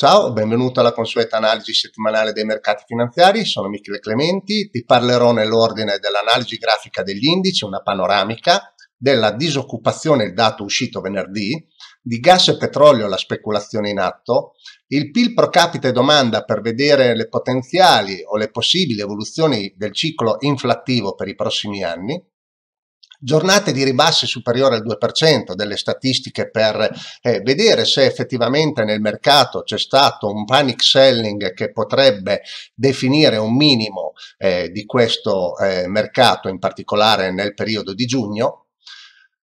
Ciao, benvenuto alla consueta analisi settimanale dei mercati finanziari, sono Michele Clementi, ti parlerò nell'ordine dell'analisi grafica degli indici, una panoramica, della disoccupazione, il dato uscito venerdì, di gas e petrolio, la speculazione in atto, il PIL pro capite e domanda per vedere le potenziali o le possibili evoluzioni del ciclo inflattivo per i prossimi anni, giornate di ribassi superiori al 2% delle statistiche per eh, vedere se effettivamente nel mercato c'è stato un panic selling che potrebbe definire un minimo eh, di questo eh, mercato, in particolare nel periodo di giugno.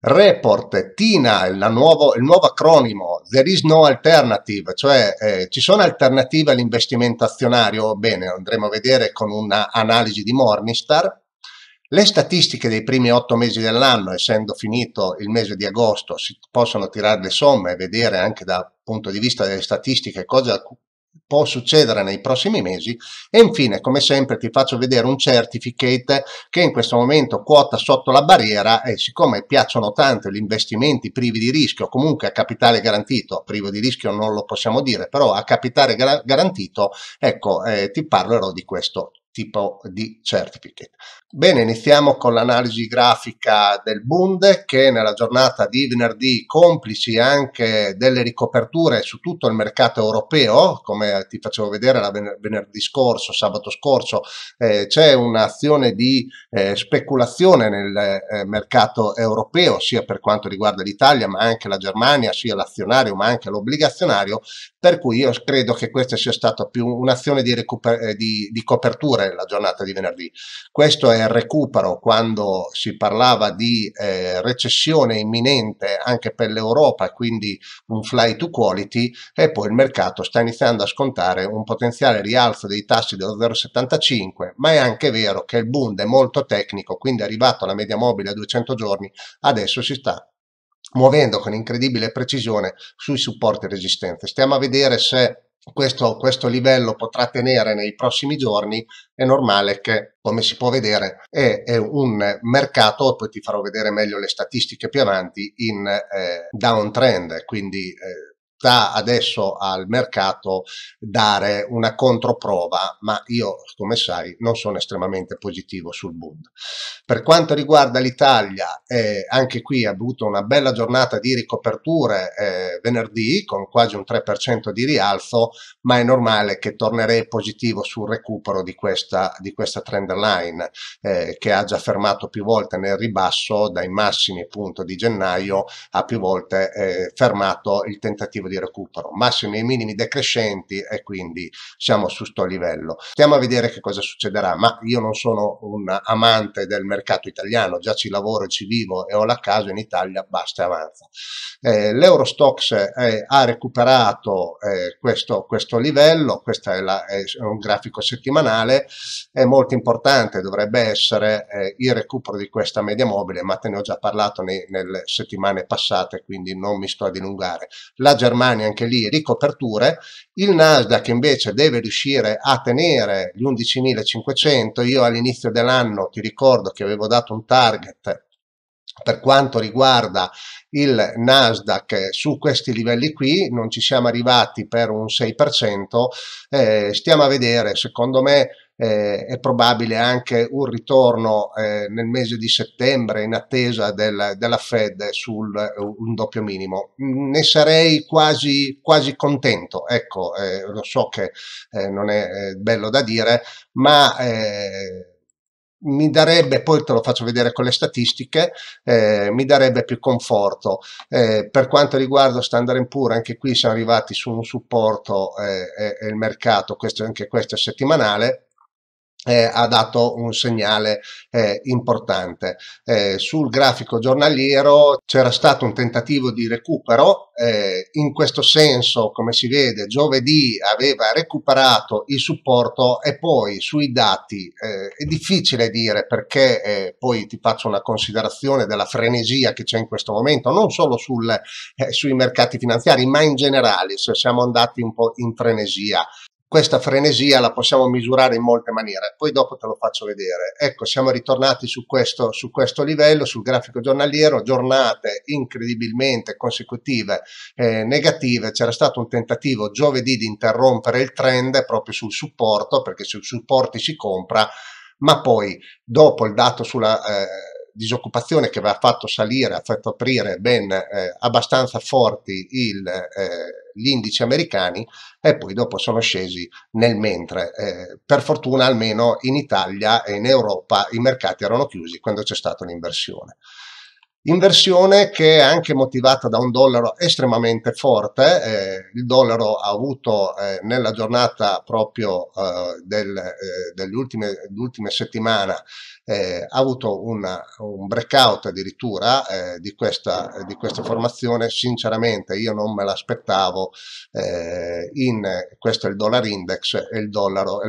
Report, TINA, nuovo, il nuovo acronimo, There is no alternative, cioè eh, ci sono alternative all'investimento azionario? Bene, andremo a vedere con un'analisi di Morningstar. Le statistiche dei primi otto mesi dell'anno, essendo finito il mese di agosto, si possono tirare le somme e vedere anche dal punto di vista delle statistiche cosa può succedere nei prossimi mesi e infine come sempre ti faccio vedere un certificate che in questo momento quota sotto la barriera e siccome piacciono tanto gli investimenti privi di rischio comunque a capitale garantito privo di rischio non lo possiamo dire però a capitale garantito ecco eh, ti parlerò di questo tipo di certificate. Bene, iniziamo con l'analisi grafica del Bund che nella giornata di venerdì, complici anche delle ricoperture su tutto il mercato europeo, come ti facevo vedere la venerdì scorso, sabato scorso, eh, c'è un'azione di eh, speculazione nel eh, mercato europeo, sia per quanto riguarda l'Italia, ma anche la Germania, sia l'azionario, ma anche l'obbligazionario, per cui io credo che questa sia stata più un'azione di, eh, di, di copertura durante la giornata di venerdì. Questo è il recupero quando si parlava di eh, recessione imminente anche per l'Europa, quindi un fly to quality e poi il mercato sta iniziando a scontare un potenziale rialzo dei tassi dello 0,75, ma è anche vero che il bund è molto tecnico, quindi è arrivato alla media mobile a 200 giorni, adesso si sta muovendo con incredibile precisione sui supporti e resistenze. Stiamo a vedere se questo, questo, livello potrà tenere nei prossimi giorni, è normale che, come si può vedere, è, è un mercato, poi ti farò vedere meglio le statistiche più avanti, in eh, downtrend, quindi eh, sta adesso al mercato dare una controprova, ma io, come sai, non sono estremamente positivo sul Bund. Per quanto riguarda l'Italia, eh, anche qui ha avuto una bella giornata di ricoperture eh, venerdì con quasi un 3% di rialzo, ma è normale che tornerei positivo sul recupero di questa, di questa trend line eh, che ha già fermato più volte nel ribasso dai massimi appunto di gennaio, ha più volte eh, fermato il tentativo di di recupero, massimi e minimi decrescenti e quindi siamo su sto livello. Stiamo a vedere che cosa succederà, ma io non sono un amante del mercato italiano, già ci lavoro e ci vivo e ho la casa in Italia, basta e avanza. Eh, L'Eurostox eh, ha recuperato eh, questo, questo, livello, questo è, è, un grafico settimanale, è molto importante, dovrebbe essere eh, il recupero di questa media mobile, ma te ne ho già parlato nei, nelle settimane passate, quindi non mi sto a dilungare. La Germania Germania anche lì ricoperture, il Nasdaq invece deve riuscire a tenere gli 11.500, io all'inizio dell'anno ti ricordo che avevo dato un target per quanto riguarda il Nasdaq eh, su questi livelli qui non ci siamo arrivati per un 6%, eh, stiamo a vedere, secondo me eh, è probabile anche un ritorno eh, nel mese di settembre in attesa del, della Fed sul eh, un doppio minimo. Mm, ne sarei quasi, quasi contento, ecco, eh, lo so che eh, non è eh, bello da dire, ma mi darebbe, poi te lo faccio vedere con le statistiche, eh, mi darebbe più conforto. Eh, per quanto riguarda Standard Poor, anche qui siamo arrivati su un supporto eh, e, il mercato, questo, anche questo è settimanale, eh, ha dato un segnale eh, importante. Eh, sul grafico giornaliero c'era stato un tentativo di recupero, eh, in questo senso, come si vede, giovedì aveva recuperato il supporto e poi sui dati eh, è difficile dire perché eh, poi ti faccio una considerazione della frenesia che c'è in questo momento, non solo sul, sui mercati finanziari, ma in generale, se siamo andati un po' in frenesia questa frenesia la possiamo misurare in molte maniere, poi dopo te lo faccio vedere. Ecco, siamo ritornati su questo, su questo livello, sul grafico giornaliero, giornate incredibilmente consecutive eh, negative, c'era stato un tentativo giovedì di interrompere il trend proprio sul supporto, perché sui supporti si compra, ma poi dopo il dato sulla... Eh, disoccupazione che aveva fatto salire, ha fatto aprire ben eh, abbastanza forti il, eh, gli indici americani e poi dopo sono scesi nel mentre. Eh, per fortuna almeno in Italia e in Europa i mercati erano chiusi quando c'è stata un'inversione. Inversione che è anche motivata da un dollaro estremamente forte, eh, il dollaro ha avuto eh, nella giornata proprio eh, del, eh, dell'ultima settimana eh, ha avuto una, un breakout addirittura eh, di, questa, di, questa, formazione, sinceramente io non me l'aspettavo, eh, in, questo è il dollar index e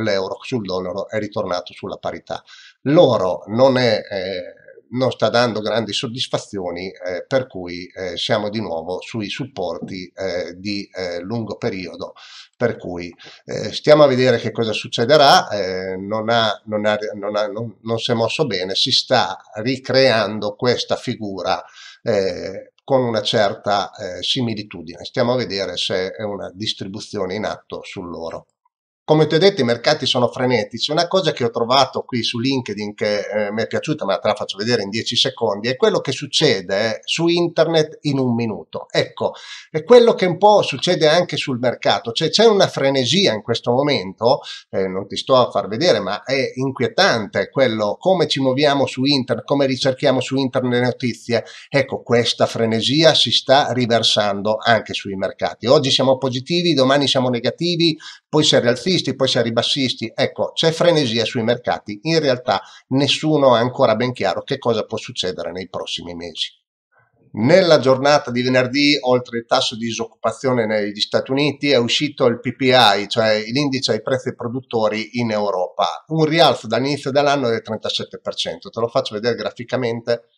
l'euro sul dollaro è ritornato sulla parità. L'oro non è eh, non sta dando grandi soddisfazioni, eh, per cui eh, siamo di nuovo sui supporti eh, di eh, lungo periodo, per cui eh, stiamo a vedere che cosa succederà, eh, non, ha, non, ha, non, ha, non, si è mosso bene, si sta ricreando questa figura con una certa similitudine, stiamo a vedere se è una distribuzione in atto sull'oro. Come ti ho detto, i mercati sono frenetici. Una cosa che ho trovato qui su LinkedIn che eh, mi è piaciuta, ma te la faccio vedere in 10 secondi, è quello che succede su internet in un minuto. Ecco, è quello che un po' succede anche sul mercato. Cioè, c'è una frenesia in questo momento, eh, non ti sto a far vedere, ma è inquietante quello come ci muoviamo su internet, come ricerchiamo su internet le notizie. Ecco, questa frenesia si sta riversando anche sui mercati. Oggi siamo positivi, domani siamo negativi, poi si rialzisce alzisti, poi si è ribassisti, ecco c'è frenesia sui mercati, in realtà nessuno ha ancora ben chiaro che cosa può succedere nei prossimi mesi. Nella giornata di venerdì, oltre il tasso di disoccupazione negli Stati Uniti, è uscito il PPI, cioè l'indice ai prezzi produttori in Europa, un rialzo dall'inizio dell'anno del 37%, te lo faccio vedere graficamente,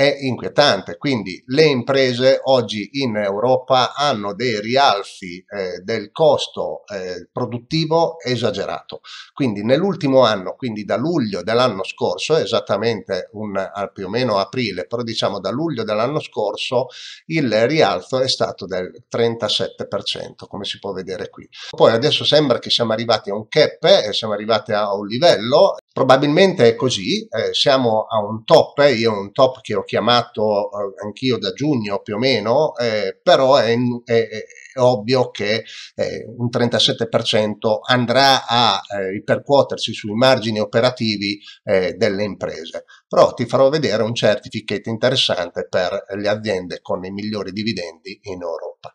è inquietante. Quindi le imprese oggi in Europa hanno dei rialzi eh, del costo eh, produttivo esagerato. Quindi nell'ultimo anno, quindi da luglio dell'anno scorso, esattamente un, più o meno aprile, però diciamo da luglio dell'anno scorso, il rialzo è stato del 37%, come si può vedere qui. Poi adesso sembra che siamo arrivati a un cap e eh, siamo arrivati a un livello Probabilmente è così, eh, siamo a un top, eh, io un top che ho chiamato eh, anch'io da giugno più o meno, eh, però è, è, è ovvio che eh, un 37% andrà a eh, ripercuotersi sui margini operativi eh, delle imprese. Però ti farò vedere un certificato interessante per le aziende con i migliori dividendi in Europa.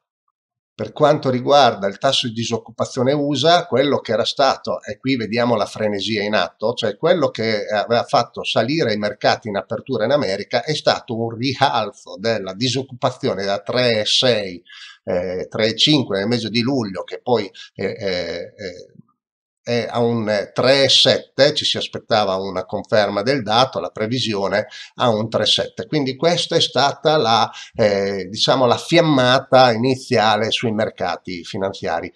Per quanto riguarda il tasso di disoccupazione USA, quello che era stato, e qui vediamo la frenesia in atto, cioè quello che aveva fatto salire i mercati in apertura in America è stato un rialzo della disoccupazione da 3,6 eh, 3,5 nel mese di luglio, che poi eh, eh, eh eh, a un 3,7 eh, ci si aspettava una conferma del dato, la previsione a un 3,7. Quindi questa è stata la, eh, diciamo, la fiammata iniziale sui mercati finanziari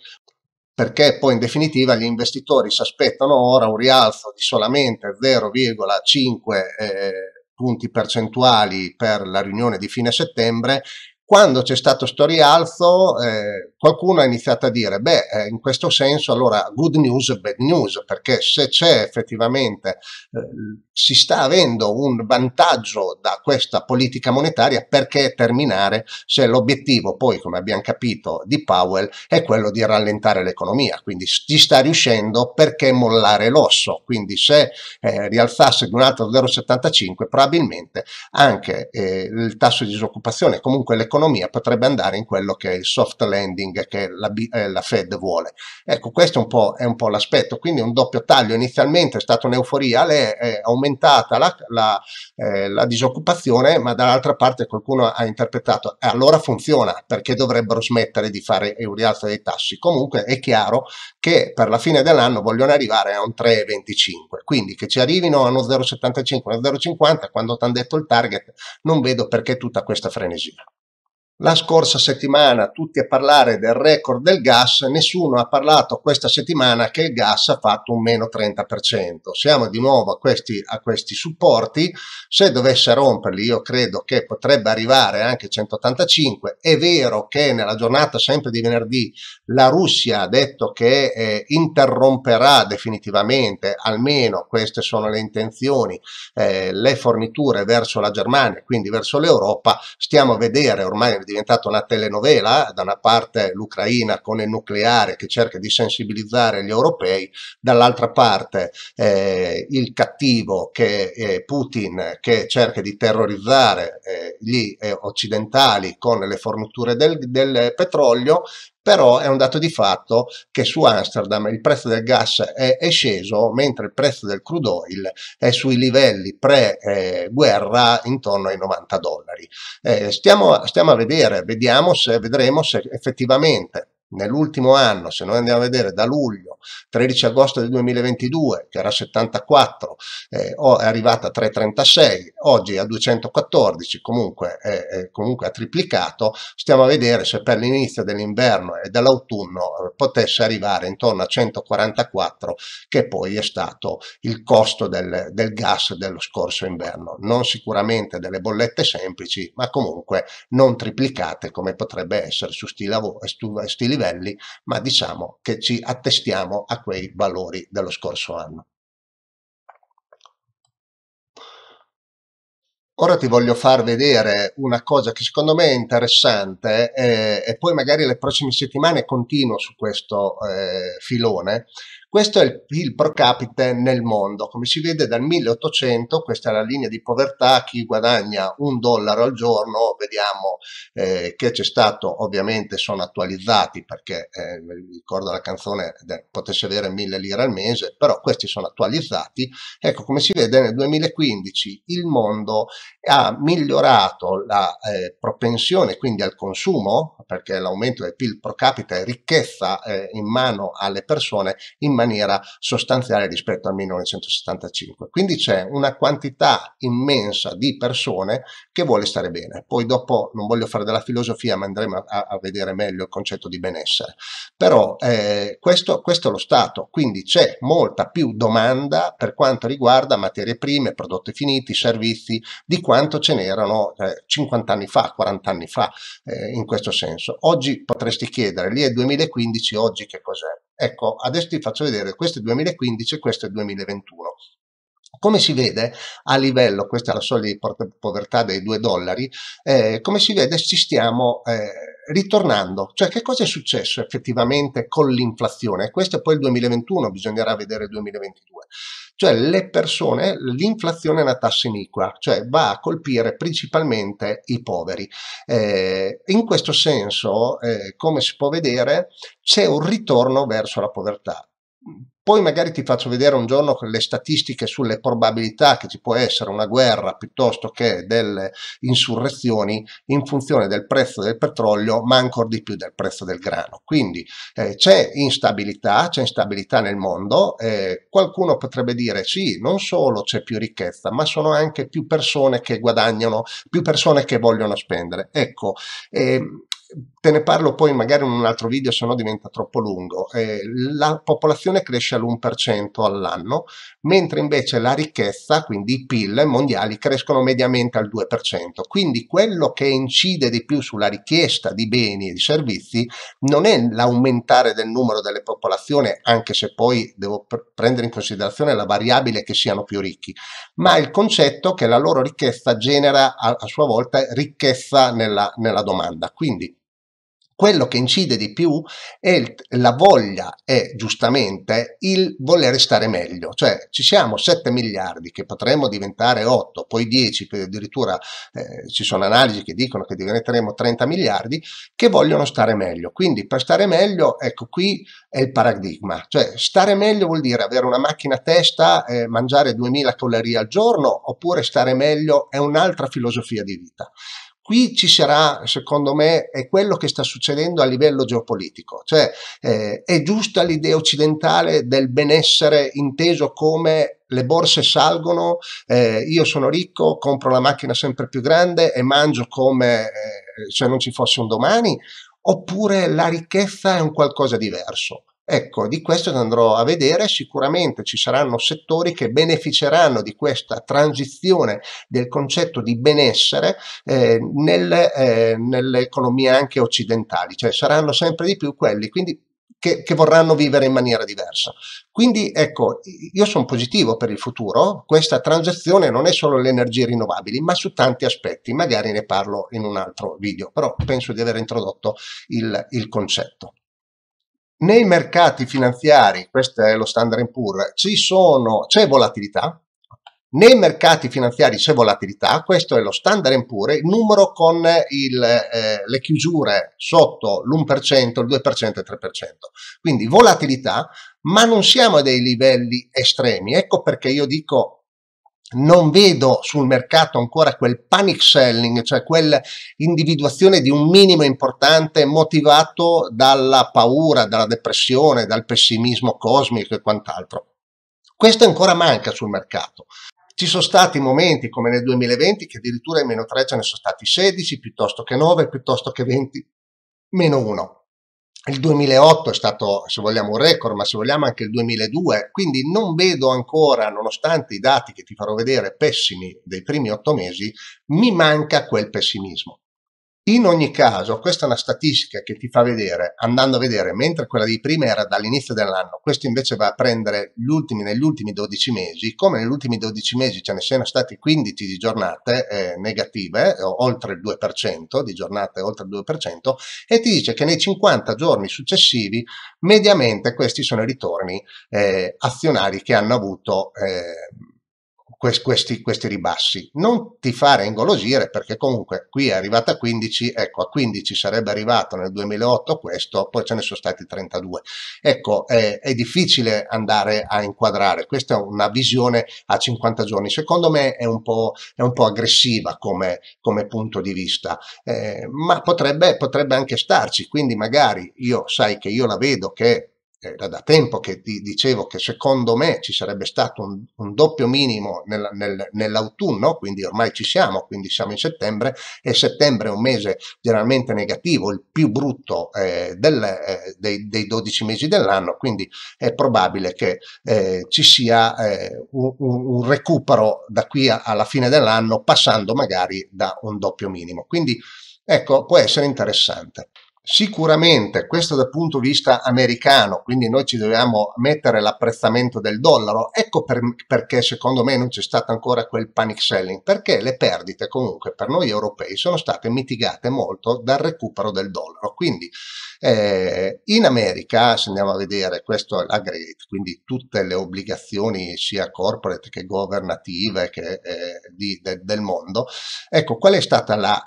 perché poi in definitiva gli investitori si aspettano ora un rialzo di solamente 0,5 eh, punti percentuali per la riunione di fine settembre. Quando c'è stato questo rialzo, eh, qualcuno ha iniziato a dire, beh, eh, in questo senso allora good news, bad news, perché se c'è effettivamente, eh, si sta avendo un vantaggio da questa politica monetaria, perché terminare se l'obiettivo poi, come abbiamo capito, di Powell è quello di rallentare l'economia, quindi ci sta riuscendo perché mollare l'osso, quindi se eh, rialzasse di un altro 0,75 probabilmente anche eh, il tasso di disoccupazione, comunque l'economia potrebbe andare in quello che è il soft landing tapering che la, eh, la, Fed vuole. Ecco, questo è un po', è un po l'aspetto, quindi un doppio taglio. Inizialmente è stata un'euforia, eh, è aumentata la, la, eh, la disoccupazione, ma dall'altra parte qualcuno ha interpretato, eh, allora funziona, perché dovrebbero smettere di fare un rialzo dei tassi. Comunque è chiaro che per la fine dell'anno vogliono arrivare a un 3,25, quindi che ci arrivino a uno 0,75, uno 0,50, quando ti hanno detto il target, non vedo perché tutta questa frenesia. La scorsa settimana tutti a parlare del record del gas, nessuno ha parlato questa settimana che il gas ha fatto un meno 30%. Siamo di nuovo a questi, a questi supporti, se dovesse romperli io credo che potrebbe arrivare anche 185. È vero che nella giornata sempre di venerdì la Russia ha detto che eh, interromperà definitivamente, almeno queste sono le intenzioni, eh, le forniture verso la Germania, quindi verso l'Europa. Stiamo a vedere ormai diventata una telenovela, da una parte l'Ucraina con il nucleare che cerca di sensibilizzare gli europei, dall'altra parte eh, il cattivo che eh, Putin che cerca di terrorizzare eh, gli eh, occidentali con le forniture del, del petrolio però è un dato di fatto che su Amsterdam il prezzo del gas è, è sceso mentre il prezzo del crude oil è sui livelli pre-guerra eh, intorno ai 90 dollari. Eh, stiamo, stiamo, a vedere, vediamo se, vedremo se effettivamente nell'ultimo anno, se noi andiamo a vedere da luglio, 13 agosto del 2022, che era 74, eh, è arrivata a 3,36, oggi a 214, comunque, eh, comunque ha triplicato, stiamo a vedere se per l'inizio dell'inverno e dell'autunno eh, potesse arrivare intorno a 144, che poi è stato il costo del, del gas dello scorso inverno. Non sicuramente delle bollette semplici, ma comunque non triplicate come potrebbe essere su stili, stili livelli, ma diciamo che ci attestiamo a quei valori dello scorso anno. Ora ti voglio far vedere una cosa che secondo me è interessante eh, e poi magari le prossime settimane continuo su questo eh, filone, questo è il PIL pro capite nel mondo. Come si vede dal 1800, questa è la linea di povertà, chi guadagna un dollaro al giorno, vediamo eh, che c'è stato, ovviamente sono attualizzati perché eh, ricordo la canzone eh, potesse avere 1000 lire al mese, però questi sono attualizzati. Ecco, come si vede nel 2015 il mondo ha migliorato la eh, propensione quindi al consumo, perché l'aumento del PIL pro capite è ricchezza eh, in mano alle persone, in maniera sostanziale rispetto al 1975. Quindi c'è una quantità immensa di persone che vuole stare bene. Poi dopo non voglio fare della filosofia, ma andremo a, a vedere meglio il concetto di benessere. Però eh, questo, questo è lo stato, quindi c'è molta più domanda per quanto riguarda materie prime, prodotti finiti, servizi, di quanto ce n'erano eh, 50 anni fa, 40 anni fa, eh, in questo senso. Oggi potresti chiedere, lì è 2015, oggi che cos'è? Ecco, adesso ti faccio vedere, questo è 2015 e questo è 2021. Come si vede a livello, questa è la soglia di povertà dei 2 dollari, eh, come si vede ci stiamo eh, ritornando, cioè che cosa è successo effettivamente con l'inflazione? Questo è poi il 2021, bisognerà vedere il 2022. Cioè le persone, l'inflazione è una tassa iniqua, cioè va a colpire principalmente i poveri. Eh, in questo senso, eh, come si può vedere, c'è un ritorno verso la povertà poi magari ti faccio vedere un giorno le statistiche sulle probabilità che ci può essere una guerra piuttosto che delle insurrezioni in funzione del prezzo del petrolio, ma ancora di più del prezzo del grano. Quindi eh, c'è instabilità, c'è instabilità nel mondo, eh, qualcuno potrebbe dire sì, non solo c'è più ricchezza, ma sono anche più persone che guadagnano, più persone che vogliono spendere. Ecco, eh, te ne parlo poi magari in un altro video se no diventa troppo lungo, eh, la popolazione cresce all'1% all'anno, mentre invece la ricchezza, quindi i PIL mondiali, crescono mediamente al 2%, quindi quello che incide di più sulla richiesta di beni e di servizi non è l'aumentare del numero delle popolazioni, anche se poi devo prendere in considerazione la variabile che siano più ricchi, ma il concetto che la loro ricchezza genera a, a sua volta ricchezza nella, nella domanda. Quindi quello che incide di più è la voglia e giustamente il volere stare meglio, cioè ci siamo 7 miliardi che potremmo diventare 8, poi 10, poi addirittura eh, ci sono analisi che dicono che diventeremo 30 miliardi che vogliono stare meglio, quindi per stare meglio ecco qui è il paradigma, cioè stare meglio vuol dire avere una macchina a testa, eh, mangiare 2000 calorie al giorno oppure stare meglio è un'altra filosofia di vita. Qui ci sarà, secondo me, è quello che sta succedendo a livello geopolitico, cioè eh, è giusta l'idea occidentale del benessere inteso come le borse salgono, eh, io sono ricco, compro la macchina sempre più grande e mangio come eh, se non ci fosse un domani, oppure la ricchezza è un qualcosa di diverso. Ecco, di questo andrò a vedere, sicuramente ci saranno settori che beneficeranno di questa transizione del concetto di benessere eh, nel, eh, nelle economie anche occidentali, cioè saranno sempre di più quelli quindi, che, che vorranno vivere in maniera diversa. Quindi ecco, io sono positivo per il futuro, questa transizione non è solo le energie rinnovabili, ma su tanti aspetti, magari ne parlo in un altro video, però penso di aver introdotto il, il concetto. Nei mercati finanziari, questo è lo standard Poor, c'è volatilità, nei mercati finanziari c'è volatilità, questo è lo standard Poor, il numero con il, eh, le chiusure sotto l'1%, il 2% e il 3%. Quindi volatilità, ma non siamo a dei livelli estremi. Ecco perché io dico non vedo sul mercato ancora quel panic selling, cioè quell'individuazione di un minimo importante motivato dalla paura, dalla depressione, dal pessimismo cosmico e quant'altro. Questo ancora manca sul mercato. Ci sono stati momenti come nel 2020 che addirittura in meno 3 ce ne sono stati 16 piuttosto che 9 piuttosto che 20 meno 1 il 2008 è stato, se vogliamo, un record, ma se vogliamo anche il 2002, quindi non vedo ancora, nonostante i dati che ti farò vedere pessimi dei primi otto mesi, mi manca quel pessimismo. In ogni caso, questa è una statistica che ti fa vedere, andando a vedere, mentre quella di prima era dall'inizio dell'anno, questo invece va a prendere gli ultimi, negli ultimi 12 mesi, come negli ultimi 12 mesi ce ne siano stati 15 di giornate eh, negative, eh, oltre il 2%, di giornate oltre il 2%, e ti dice che nei 50 giorni successivi, mediamente questi sono i ritorni eh, azionari che hanno avuto... Eh, questi, questi ribassi. Non ti fare ingolosire perché comunque qui è arrivata a 15, ecco a 15 sarebbe arrivato nel 2008 questo, poi ce ne sono stati 32. Ecco, è, è difficile andare a inquadrare, questa è una visione a 50 giorni, secondo me è un po', è un po aggressiva come, come, punto di vista, eh, ma potrebbe, potrebbe anche starci, quindi magari io sai che io la vedo che era da tempo che ti dicevo che secondo me ci sarebbe stato un, un doppio minimo nel, nel, nell'autunno, quindi ormai ci siamo, quindi siamo in settembre e settembre è un mese generalmente negativo, il più brutto eh, del, eh, dei, dei, 12 mesi dell'anno, quindi è probabile che eh, ci sia eh, un, un, recupero da qui a, alla fine dell'anno passando magari da un doppio minimo. Quindi ecco, può essere interessante. Sicuramente questo dal punto di vista americano, quindi noi ci dobbiamo mettere l'apprezzamento del dollaro, ecco per, perché secondo me non c'è stato ancora quel panic selling, perché le perdite comunque per noi europei sono state mitigate molto dal recupero del dollaro. Quindi eh, in America, se andiamo a vedere questo è l'aggregate, quindi tutte le obbligazioni sia corporate che governative che, eh, di, de, del mondo, ecco qual è stata la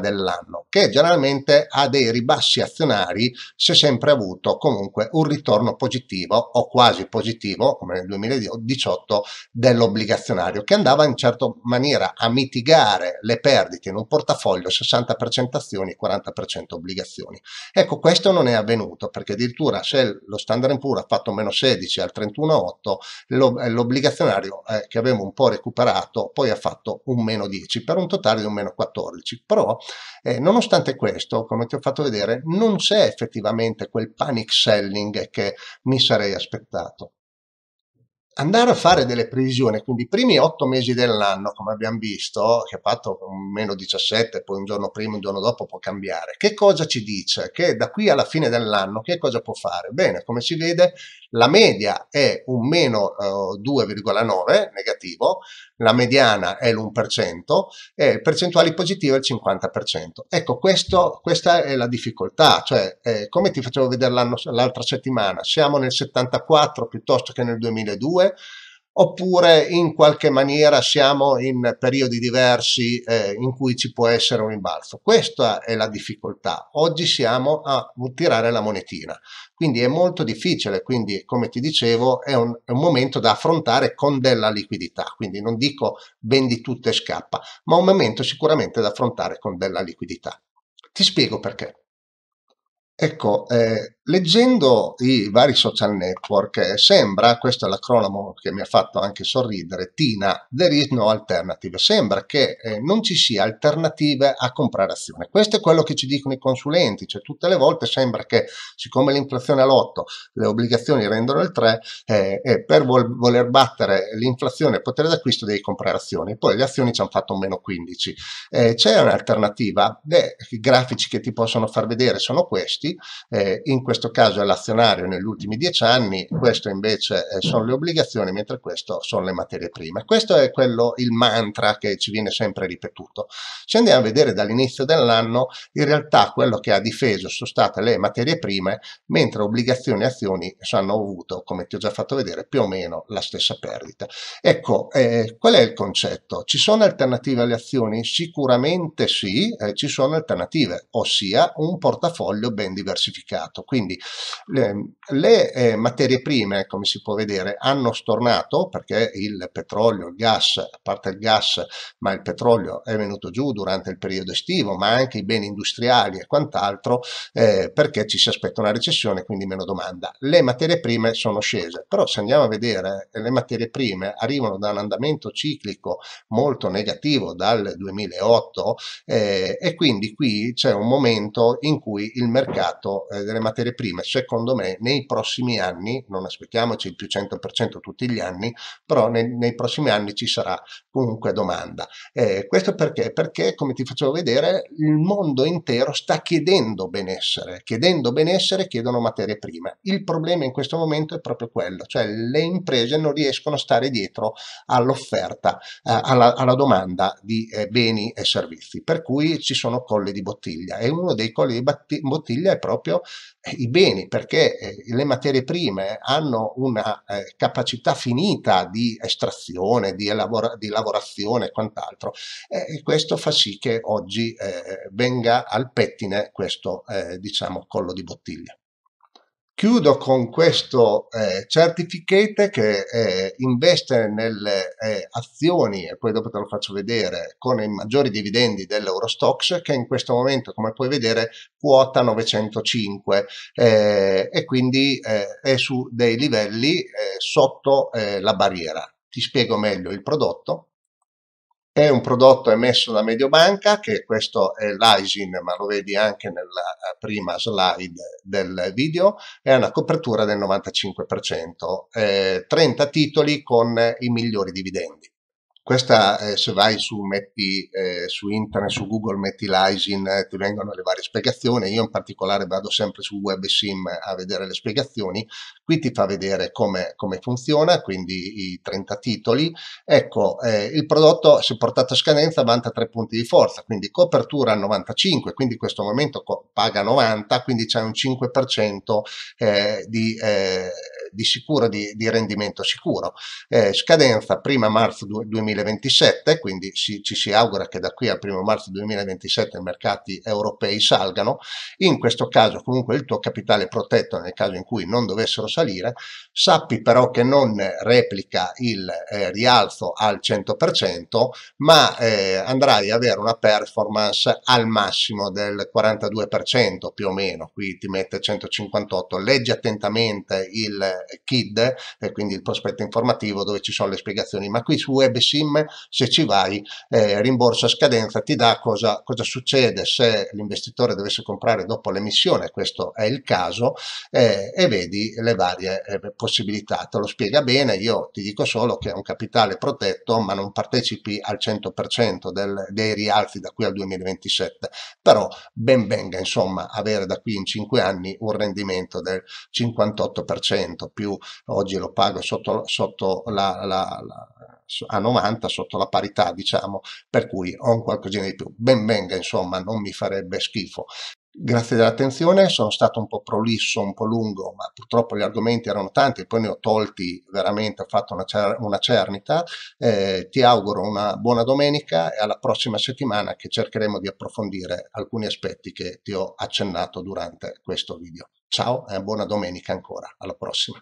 dell'anno, che generalmente ha dei ribassi azionari si è sempre avuto comunque un ritorno positivo o quasi positivo, come nel 2018, dell'obbligazionario, che andava in certa maniera a mitigare le perdite in un portafoglio 60% azioni, e 40% obbligazioni. Ecco, questo non è avvenuto perché addirittura se lo Standard Poor's ha fatto meno 16 al 31,8, eh, l'obbligazionario eh, che avevo un po' recuperato poi ha fatto un meno 10 per un totale di un meno 14. Però, eh, nonostante questo, come ti ho fatto vedere non c'è effettivamente quel panic selling che mi sarei aspettato. Andare a fare delle previsioni, quindi i primi otto mesi dell'anno, come abbiamo visto, che ha fatto meno 17, poi un giorno prima, un giorno dopo può cambiare, che cosa ci dice? Che da qui alla fine dell'anno che cosa può fare? Bene, come si vede, la media è un meno eh, 2,9 negativo, la mediana è l'1% e percentuali positive il 50%. Ecco, questo, questa è la difficoltà, cioè eh, come ti facevo vedere l'altra settimana, siamo nel 74 piuttosto che nel 2002, oppure in qualche maniera siamo in periodi diversi eh, in cui ci può essere un imbalzo. Questa è la difficoltà. Oggi siamo a tirare la monetina, quindi è molto difficile, quindi come ti dicevo è un, è un momento da affrontare con della liquidità, quindi non dico vendi tutto e scappa, ma un momento sicuramente da affrontare con della liquidità. Ti spiego perché. Ecco, eh, Leggendo i vari social network eh, sembra, questo è l'acronimo che mi ha fatto anche sorridere, Tina, there is no alternative, sembra che eh, non ci sia alternative a comprare azione. Questo è quello che ci dicono i consulenti, cioè tutte le volte sembra che siccome l'inflazione è all'8, le obbligazioni rendono il 3, eh, eh, per vol- voler battere l'inflazione e potere d'acquisto devi comprare azioni, poi le azioni ci hanno fatto meno 15. Eh, c'è un'alternativa? Beh, i grafici che ti possono far vedere sono questi, eh, in questo caso è l'azionario negli ultimi dieci anni, questo invece eh, sono le obbligazioni, mentre questo sono le materie prime. Questo è quello, il mantra che ci viene sempre ripetuto. Se andiamo a vedere dall'inizio dell'anno, in realtà quello che ha difeso sono state le materie prime, mentre obbligazioni e azioni hanno avuto, come ti ho già fatto vedere, più o meno la stessa perdita. Ecco, eh, qual è il concetto? Ci sono alternative alle azioni? Sicuramente sì, eh, ci sono alternative, ossia un portafoglio ben diversificato. Quindi quindi le, le eh, materie prime, ecco, come si può vedere, hanno stornato perché il petrolio, il gas, a parte il gas, ma il petrolio è venuto giù durante il periodo estivo, ma anche i beni industriali e quant'altro, eh, perché ci si aspetta una recessione, quindi meno domanda. Le materie prime sono scese, però se andiamo a vedere, eh, le materie prime arrivano da un andamento ciclico molto negativo dal 2008 eh, e quindi qui c'è un momento in cui il mercato eh, delle materie prime prime, secondo me, nei prossimi anni, non aspettiamoci il più 100% tutti gli anni, però nei, nei, prossimi anni ci sarà comunque domanda. Eh, questo perché? Perché, come ti facevo vedere, il mondo intero sta chiedendo benessere, chiedendo benessere chiedono materie prime. Il problema in questo momento è proprio quello, cioè le imprese non riescono a stare dietro all'offerta, eh, alla, alla, domanda di eh, beni e servizi, per cui ci sono colli di bottiglia e uno dei colli di bottiglia è proprio i i beni perché eh, le materie prime hanno una eh, capacità finita di estrazione, di, elabora- di lavorazione e quant'altro eh, e questo fa sì che oggi venga al pettine questo diciamo collo di bottiglia. Chiudo con questo eh, certificate che eh, investe nelle eh, azioni, e poi dopo te lo faccio vedere, con i maggiori dividendi dell'Eurostox che in questo momento, come puoi vedere, quota 905 eh, e quindi eh, è su dei livelli eh, sotto la barriera. Ti spiego meglio il prodotto. È un prodotto emesso da Mediobanca, che questo è l'ISIN, ma lo vedi anche nella eh, prima slide del video, e ha una copertura del 95%, eh, 30 titoli con i migliori dividendi. Questa eh, se vai su, metti, eh, su, internet, su Google, metti l'ISIN, eh, ti vengono le varie spiegazioni. Io in particolare vado sempre su WebSim a vedere le spiegazioni. Qui ti fa vedere come, come funziona, quindi i 30 titoli. Ecco, eh, il prodotto, se portato a scadenza, vanta 3 punti di forza, quindi copertura 95, quindi in questo momento co- paga 90, quindi c'è un 5% eh, di eh, di sicuro di, di rendimento sicuro. Eh, scadenza prima marzo 2027, quindi si, ci si augura che da qui al primo marzo 2027 i mercati europei salgano. In questo caso comunque il tuo capitale protetto nel caso in cui non dovessero salire, sappi però che non replica il eh, rialzo al 100%, ma eh, andrai ad avere una performance al massimo del 42% più o meno, qui ti mette 158, leggi attentamente il KID, eh, quindi il prospetto informativo dove ci sono le spiegazioni, ma qui su WebSim se ci vai eh, rimborso a scadenza ti dà cosa, cosa succede se l'investitore dovesse comprare dopo l'emissione, questo è il caso, eh, e vedi le varie eh, possibilità, te lo spiega bene, io ti dico solo che è un capitale protetto ma non partecipi al 100% del, dei rialzi da qui al 2027, però ben venga insomma avere da qui in 5 anni un rendimento del 58%, 90, più oggi lo pago sotto, sotto la, la, la, a 90, sotto la parità diciamo, per cui ho un qualcosina di più. Ben venga insomma, non mi farebbe schifo. Grazie dell'attenzione, sono stato un po' prolisso, un po' lungo, ma purtroppo gli argomenti erano tanti, poi ne ho tolti veramente, ho fatto una, cer una cernita. Eh, ti auguro una buona domenica e alla prossima settimana che cercheremo di approfondire alcuni aspetti che ti ho accennato durante questo video. Ciao e buona domenica ancora, alla prossima.